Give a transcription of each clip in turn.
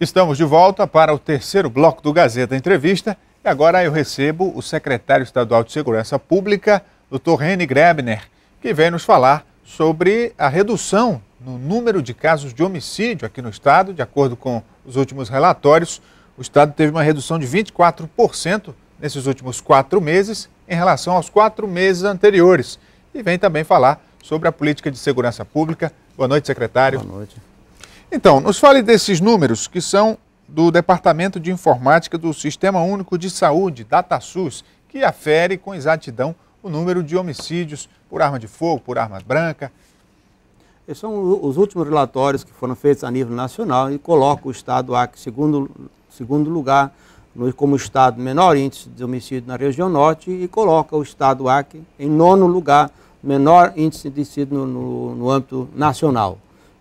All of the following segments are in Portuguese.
Estamos de volta para o terceiro bloco do Gazeta Entrevista e agora eu recebo o secretário estadual de Segurança Pública, Dr. Rene Grebner, que vem nos falar sobre a redução no número de casos de homicídio aqui no estado, de acordo com os últimos relatórios. O estado teve uma redução de 24% nesses últimos quatro meses em relação aos quatro meses anteriores. E vem também falar sobre a política de segurança pública. Boa noite, secretário. Boa noite. Então, nos fale desses números que são do Departamento de Informática do Sistema Único de Saúde, DataSUS, que afere com exatidão o número de homicídios por arma de fogo, por arma branca. Esses são os últimos relatórios que foram feitos a nível nacional e coloca o Estado aqui segundo, segundo lugar como Estado menor índice de homicídio na região norte e coloca o Estado Acre em nono lugar menor índice de homicídio no, no, no âmbito nacional.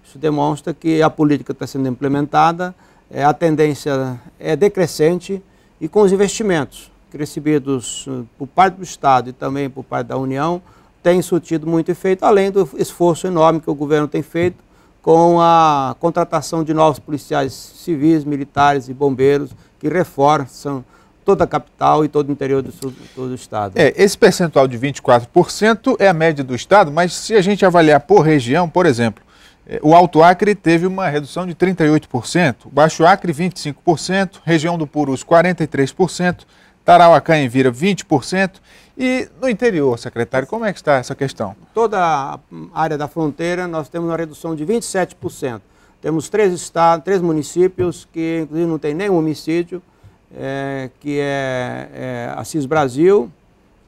Isso demonstra que a política está sendo implementada, é, a tendência é decrescente e com os investimentos recebidos eh, por parte do Estado e também por parte da União, tem surtido muito efeito, além do esforço enorme que o governo tem feito com a contratação de novos policiais civis, militares e bombeiros que reforçam toda a capital e todo o interior do, sul, todo o estado. É, esse percentual de 24% é a média do estado, mas se a gente avaliar por região, por exemplo, é, o Alto Acre teve uma redução de 38%, Baixo Acre 25%, região do Purus 43%, Tarauacá envira Vira 20%. E no interior, secretário, como é que está essa questão? Toda a área da fronteira nós temos uma redução de 27%. Temos três estados, três municípios que inclusive não tem nenhum homicídio, é, que é, é Assis Brasil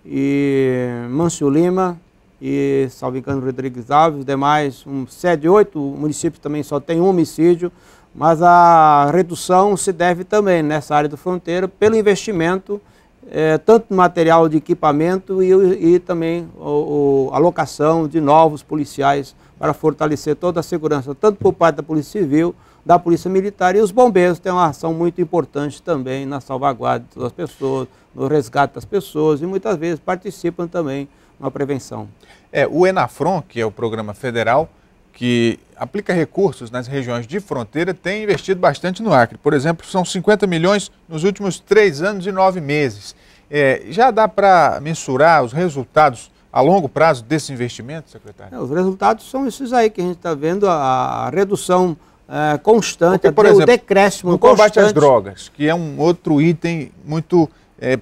e Mancio Lima e, salvo Rodrigues Alves, demais, um, sete oito municípios também só tem um homicídio, mas a redução se deve também nessa área do fronteiro pelo investimento, é, tanto tanto material de equipamento e, e também o, o, a locação de novos policiais para fortalecer toda a segurança, tanto por parte da Polícia Civil, da Polícia Militar e os bombeiros têm uma ação muito importante também na salvaguarda das pessoas, no resgate das pessoas e muitas vezes participam também uma prevenção. É, o Enafron, que é o programa federal que aplica recursos nas regiões de fronteira, tem investido bastante no Acre. Por exemplo, são 50 milhões nos últimos três anos e nove meses. É, já dá para mensurar os resultados a longo prazo desse investimento, secretário? É, os resultados são esses aí que a gente está vendo, a, a redução é, constante, Porque, por exemplo, o decréscimo no combate às drogas, que é um outro item muito é,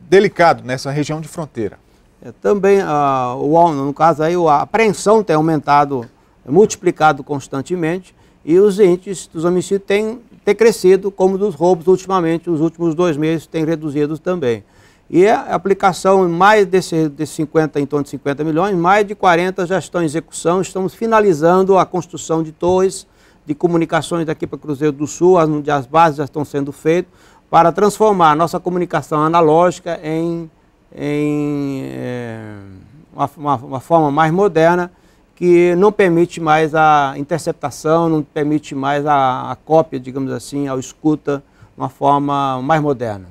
delicado nessa região de fronteira. É, também ah, o, no caso aí, a apreensão tem aumentado, é multiplicado constantemente, e os índices dos homicídios têm, têm crescido, como dos roubos ultimamente, os últimos dois meses têm reduzido também. E a aplicação mais desse, desse 50, em torno de 50 milhões, mais de 40 já estão em execução, estamos finalizando a construção de torres, de comunicações daqui para Cruzeiro do Sul, as, as bases já estão sendo feitas, para transformar nossa comunicação analógica em em é, uma, uma, forma mais moderna que não permite mais a interceptação, não permite mais a, a cópia, digamos assim, ao escuta, uma forma mais moderna.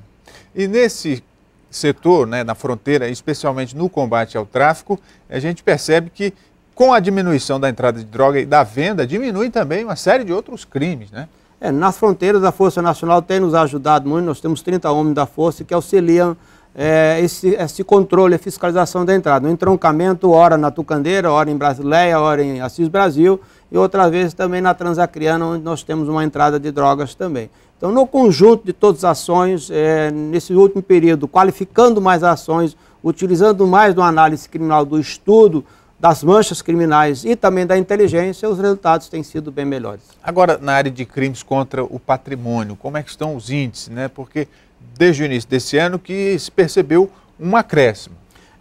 E nesse setor, né, na fronteira, especialmente no combate ao tráfico, a gente percebe que com a diminuição da entrada de droga e da venda, diminui também uma série de outros crimes, né? É, nas fronteiras a Força Nacional tem nos ajudado muito, nós temos 30 homens da Força que auxiliam é, esse, esse, controle, a fiscalização da entrada. No entroncamento, ora na Tucandeira, ora em Brasileia, ora em Assis Brasil e outra vez também na Transacriana, onde nós temos uma entrada de drogas também. Então, no conjunto de todas as ações, é, nesse último período, qualificando mais ações, utilizando mais uma análise criminal do estudo das manchas criminais e também da inteligência, os resultados têm sido bem melhores. Agora, na área de crimes contra o patrimônio, como é que estão os índices, né? Porque desde o início desse ano que se percebeu um acréscimo.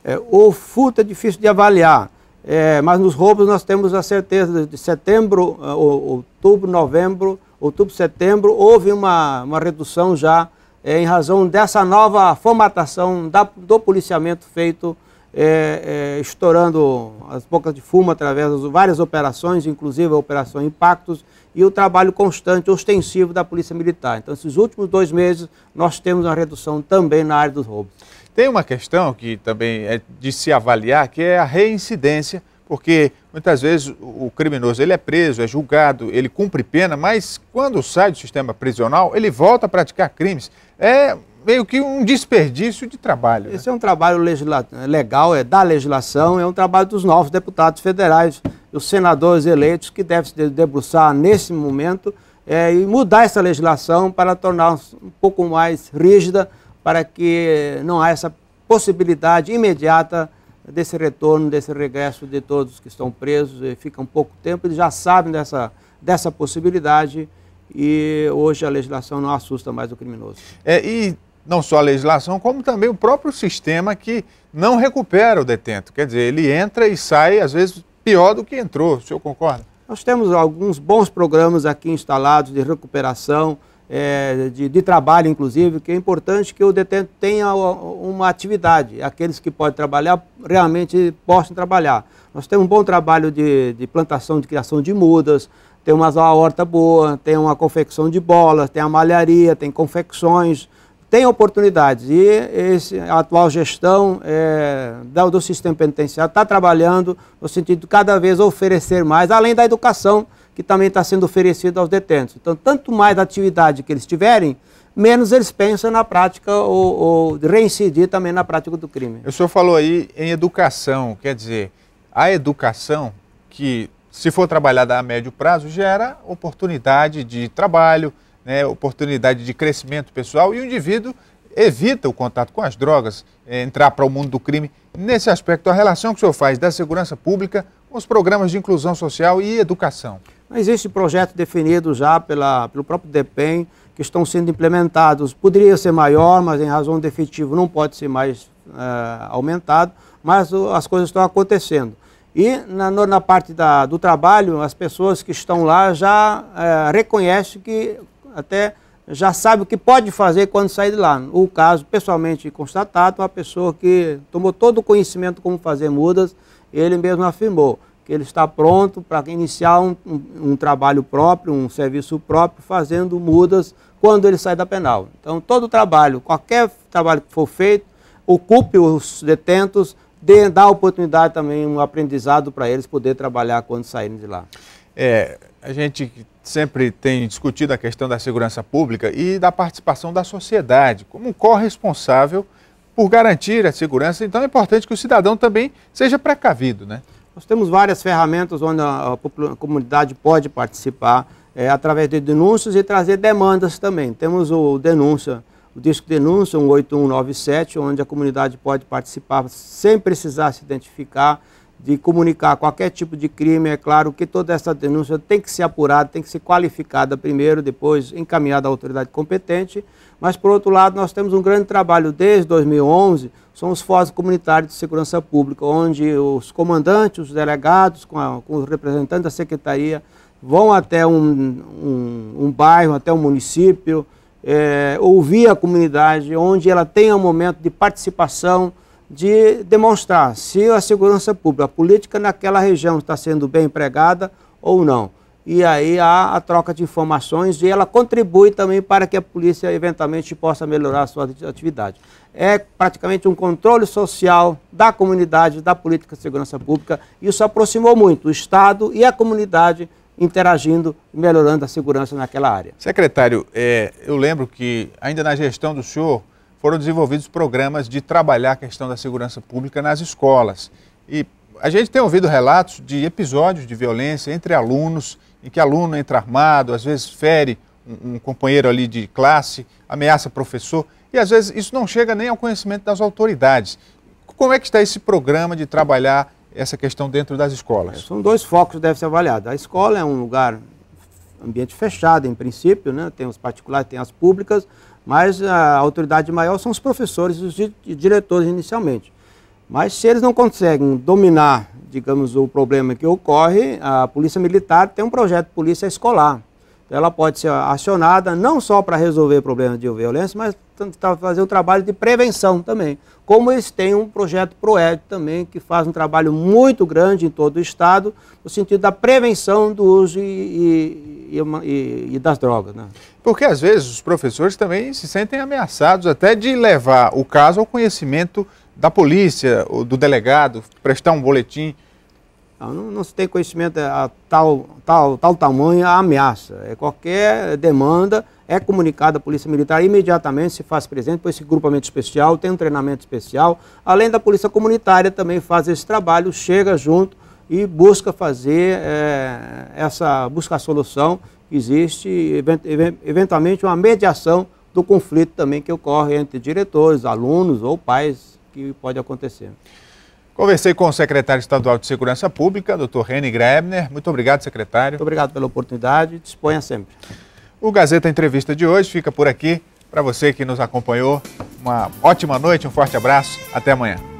É, o furto é difícil de avaliar, é, mas nos roubos nós temos a certeza de setembro, é, outubro, novembro, outubro, setembro, houve uma, uma redução já é, em razão dessa nova formatação da, do policiamento feito é, é, estourando as bocas de fumo através de várias operações, inclusive a Operação Impactos, e o trabalho constante, ostensivo da Polícia Militar. Então, esses últimos dois meses, nós temos uma redução também na área dos roubos. Tem uma questão que também é de se avaliar, que é a reincidência, porque muitas vezes o criminoso ele é preso, é julgado, ele cumpre pena, mas quando sai do sistema prisional, ele volta a praticar crimes. É meio que um desperdício de trabalho. Esse né? é um trabalho legal, é da legislação, é um trabalho dos novos deputados federais, os senadores eleitos que devem se debruçar nesse momento é, e mudar essa legislação para tornar um pouco mais rígida, para que não há essa possibilidade imediata desse retorno, desse regresso de todos que estão presos e ficam pouco tempo, eles já sabem dessa, dessa possibilidade e hoje a legislação não assusta mais o criminoso. É, e não só a legislação, como também o próprio sistema que não recupera o detento. Quer dizer, ele entra e sai, às vezes, pior do que entrou. O senhor concorda? Nós temos alguns bons programas aqui instalados de recuperação, é, de, de, trabalho, inclusive, que é importante que o detento tenha uma atividade. Aqueles que podem trabalhar realmente possam trabalhar. Nós temos um bom trabalho de, de plantação, de criação de mudas, tem uma horta boa, tem uma confecção de bolas, tem a malharia, tem confecções tem oportunidades. E esse, a atual gestão é, do, do sistema penitenciário está trabalhando no sentido de cada vez oferecer mais, além da educação que também está sendo oferecida aos detentos. Então, tanto mais atividade que eles tiverem, menos eles pensam na prática ou, ou reincidir também na prática do crime. O senhor falou aí em educação, quer dizer, a educação que, se for trabalhada a médio prazo, gera oportunidade de trabalho, né, oportunidade de crescimento pessoal e o indivíduo evita o contato com as drogas, é, entrar para o mundo do crime. Nesse aspecto, a relação que o senhor faz da segurança pública com os programas de inclusão social e educação. Existe projeto definido já pela, pelo próprio DEPEN que estão sendo implementados. Poderia ser maior, mas em razão do efetivo não pode ser mais eh, aumentado, mas as coisas estão acontecendo. E na, na parte da, do trabalho, as pessoas que estão lá já eh, reconhecem que até já sabe o que pode fazer quando sair de lá. O caso pessoalmente constatado, uma pessoa que tomou todo o conhecimento como fazer mudas, ele mesmo afirmou que ele está pronto para iniciar um, um, um, trabalho próprio, um serviço próprio, fazendo mudas quando ele sai da penal. Então, todo o trabalho, qualquer trabalho que for feito, ocupe os detentos, dê, dá oportunidade também, um aprendizado para eles poder trabalhar quando saírem de lá. É, a gente sempre tem discutido a questão da segurança pública e da participação da sociedade como um corresponsável por garantir a segurança. Então é importante que o cidadão também seja precavido, né? Nós temos várias ferramentas onde a, comunidade pode participar é, através de denúncias e trazer demandas também. Temos o denúncia, o disco denúncia 18197, onde a comunidade pode participar sem precisar se identificar de comunicar qualquer tipo de crime, é claro que toda essa denúncia tem que ser apurada, tem que ser qualificada primeiro, depois encaminhada à autoridade competente. Mas, por outro lado, nós temos um grande trabalho desde 2011, são os fóruns comunitários de segurança pública, onde os comandantes, os delegados, com, a, com os representantes da secretaria, vão até um, um, um bairro, até um município, é, ouvir a comunidade, onde ela tenha um momento de participação, de demonstrar se a segurança pública, a política naquela região está sendo bem empregada ou não. E aí há a troca de informações e ela contribui também para que a polícia eventualmente possa melhorar a sua atividade. É praticamente um controle social da comunidade, da política de segurança pública. Isso aproximou muito o Estado e a comunidade interagindo e melhorando a segurança naquela área. Secretário, é, eu lembro que ainda na gestão do senhor foram desenvolvidos programas de trabalhar a questão da segurança pública nas escolas. E a gente tem ouvido relatos de episódios de violência entre alunos, em que aluno entra armado, às vezes fere um, um companheiro ali de classe, ameaça professor, e às vezes isso não chega nem ao conhecimento das autoridades. Como é que está esse programa de trabalhar essa questão dentro das escolas? É, são dois focos que devem ser avaliados. A escola é um lugar, ambiente fechado em princípio, né? tem os particulares, tem as públicas, mas a autoridade maior são os professores e os diretores inicialmente. Mas se eles não conseguem dominar, digamos, o problema que ocorre, a Polícia Militar tem um projeto de polícia escolar. Ela pode ser acionada não só para resolver problemas de violência, mas Tá, fazer um trabalho de prevenção também. Como eles têm um projeto PROED também, que faz um trabalho muito grande em todo o Estado, no sentido da prevenção do uso e, e, e, e das drogas. Né? Porque às vezes os professores também se sentem ameaçados até de levar o caso ao conhecimento da polícia, do delegado, prestar um boletim não, não, se tem conhecimento é, a tal, tal, tal tamanho a é ameaça. É qualquer demanda é comunicada à Polícia Militar imediatamente se faz presente por esse grupamento especial, tem um treinamento especial. Além da Polícia Comunitária também faz esse trabalho, chega junto e busca fazer é, essa, busca a solução. Existe eventualmente uma mediação do conflito também que ocorre entre diretores, alunos ou pais que pode acontecer. Conversei com o secretário estadual de Segurança Pública, doutor Reni Grebner. Muito obrigado, secretário. Muito obrigado pela oportunidade. Disponha sempre. O Gazeta Entrevista de hoje fica por aqui. Para você que nos acompanhou, uma ótima noite, um forte abraço. Até amanhã.